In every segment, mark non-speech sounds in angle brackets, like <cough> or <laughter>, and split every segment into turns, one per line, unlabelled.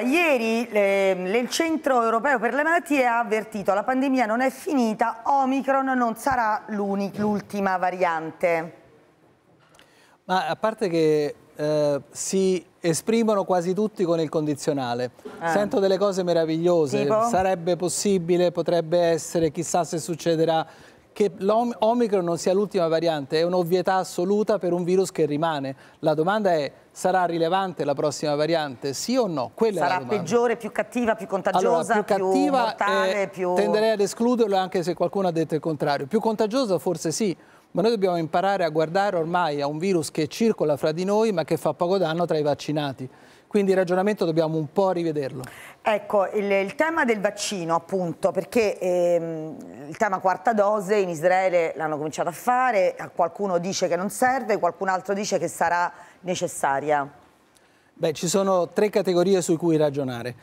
Ieri ehm, le, il Centro Europeo per le Malattie ha avvertito che la pandemia non è finita, Omicron non sarà l'ultima variante.
Ma a parte che eh, si esprimono quasi tutti con il condizionale. Ah. Sento delle cose meravigliose, tipo? sarebbe possibile, potrebbe essere, chissà se succederà, che l'Omicron non sia l'ultima variante è un'ovvietà assoluta per un virus che rimane. La domanda è sarà rilevante la prossima variante, sì o no? Quella sarà peggiore,
più cattiva, più contagiosa, allora, più, cattiva, più mortale, più... Tenderei
ad escluderlo anche se qualcuno ha detto il contrario. Più contagiosa forse sì, ma noi dobbiamo imparare a guardare ormai a un virus che circola fra di noi ma che fa poco danno tra i vaccinati quindi il ragionamento dobbiamo un po' rivederlo.
Ecco, il, il tema del vaccino appunto, perché ehm, il tema quarta dose in Israele l'hanno cominciato a fare, qualcuno dice che non serve, qualcun altro dice che sarà necessaria.
Beh, ci sono tre categorie su cui ragionare.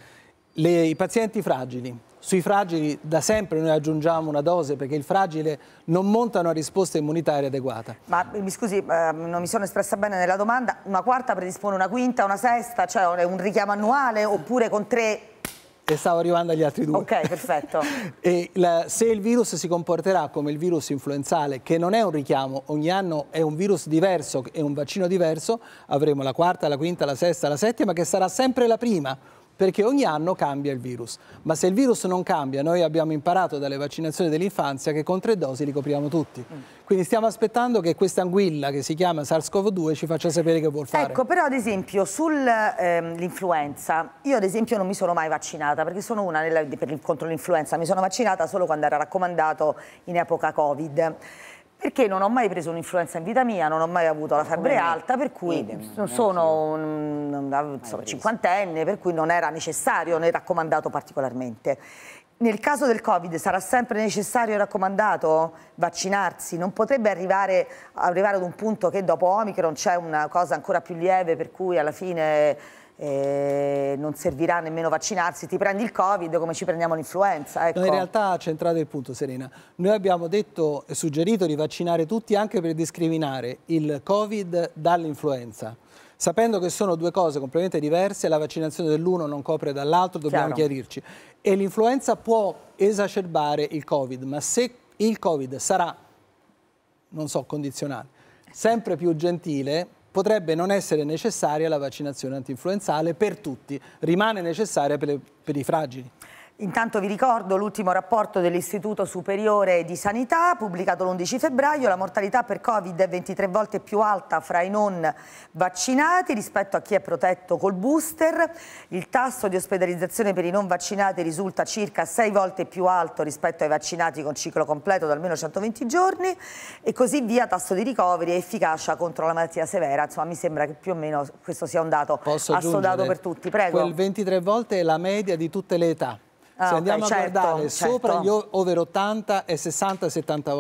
Le, I pazienti fragili. Sui fragili da sempre noi aggiungiamo una dose perché il fragile non monta una risposta immunitaria adeguata.
Ma eh, mi scusi, eh, non mi sono espressa bene nella domanda, una quarta predispone una quinta, una sesta, cioè un richiamo annuale oppure con tre
e stavo arrivando agli altri due.
Ok, perfetto.
<laughs> la, se il virus si comporterà come il virus influenzale, che non è un richiamo, ogni anno è un virus diverso e un vaccino diverso, avremo la quarta, la quinta, la sesta, la settima, che sarà sempre la prima perché ogni anno cambia il virus. Ma se il virus non cambia, noi abbiamo imparato dalle vaccinazioni dell'infanzia che con tre dosi li copriamo tutti. Mm. Quindi stiamo aspettando che questa anguilla che si chiama SARS-CoV-2 ci faccia sapere che vuol fare. Ecco,
però ad esempio sull'influenza, ehm, io ad esempio non mi sono mai vaccinata perché sono una nella, per, contro l'influenza, mi sono vaccinata solo quando era raccomandato in epoca Covid perché non ho mai preso un'influenza in vita mia, non ho mai avuto la febbre alta, per cui non sono un, insomma, cinquantenne, per cui non era necessario né raccomandato particolarmente nel caso del Covid sarà sempre necessario e raccomandato vaccinarsi? Non potrebbe arrivare, arrivare, ad un punto che dopo Omicron c'è una cosa ancora più lieve per cui alla fine eh, non servirà nemmeno vaccinarsi, ti prendi il Covid come ci prendiamo l'influenza. Ecco. in
realtà centrate il punto Serena, noi abbiamo detto e suggerito di vaccinare tutti anche per discriminare il Covid dall'influenza sapendo che sono due cose completamente diverse, la vaccinazione dell'uno non copre dall'altro, dobbiamo Chiaro. chiarirci e l'influenza può esacerbare il Covid, ma se il Covid sarà, non so, condizionale, sempre più gentile, potrebbe non essere necessaria la vaccinazione antinfluenzale per tutti, rimane necessaria per, le, per i fragili.
Intanto vi ricordo l'ultimo rapporto dell'Istituto Superiore di Sanità pubblicato l'11 febbraio, la mortalità per Covid è 23 volte più alta fra i non vaccinati rispetto a chi è protetto col booster, il tasso di ospedalizzazione per i non vaccinati risulta circa 6 volte più alto rispetto ai vaccinati con ciclo completo da almeno 120 giorni e così via tasso di ricoveri e efficacia contro la malattia severa, insomma mi sembra che più o meno questo sia un dato Posso assodato per tutti. Prego. Quel
23 volte è la media di tutte le età. Ah, Se andiamo okay, a certo, guardare certo. sopra gli certo.
over 80
e 60-70 volte.